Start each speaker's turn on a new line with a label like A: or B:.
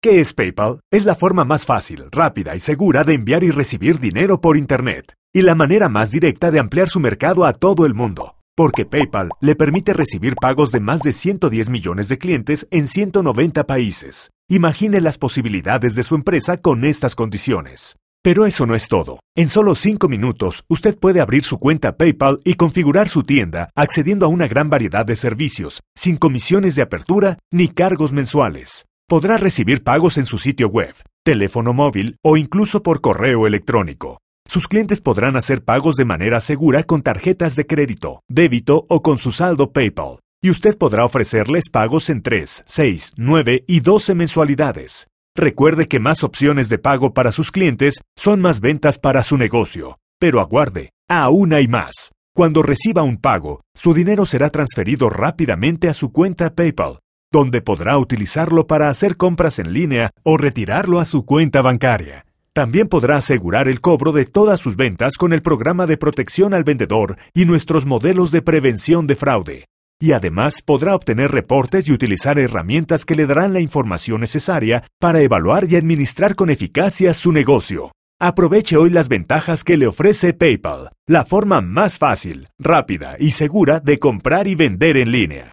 A: ¿Qué es PayPal? Es la forma más fácil, rápida y segura de enviar y recibir dinero por Internet, y la manera más directa de ampliar su mercado a todo el mundo, porque PayPal le permite recibir pagos de más de 110 millones de clientes en 190 países. Imagine las posibilidades de su empresa con estas condiciones. Pero eso no es todo. En solo 5 minutos, usted puede abrir su cuenta PayPal y configurar su tienda accediendo a una gran variedad de servicios, sin comisiones de apertura ni cargos mensuales podrá recibir pagos en su sitio web, teléfono móvil o incluso por correo electrónico. Sus clientes podrán hacer pagos de manera segura con tarjetas de crédito, débito o con su saldo PayPal, y usted podrá ofrecerles pagos en 3, 6, 9 y 12 mensualidades. Recuerde que más opciones de pago para sus clientes son más ventas para su negocio, pero aguarde, aún hay más. Cuando reciba un pago, su dinero será transferido rápidamente a su cuenta PayPal donde podrá utilizarlo para hacer compras en línea o retirarlo a su cuenta bancaria. También podrá asegurar el cobro de todas sus ventas con el programa de protección al vendedor y nuestros modelos de prevención de fraude. Y además podrá obtener reportes y utilizar herramientas que le darán la información necesaria para evaluar y administrar con eficacia su negocio. Aproveche hoy las ventajas que le ofrece PayPal, la forma más fácil, rápida y segura de comprar y vender en línea.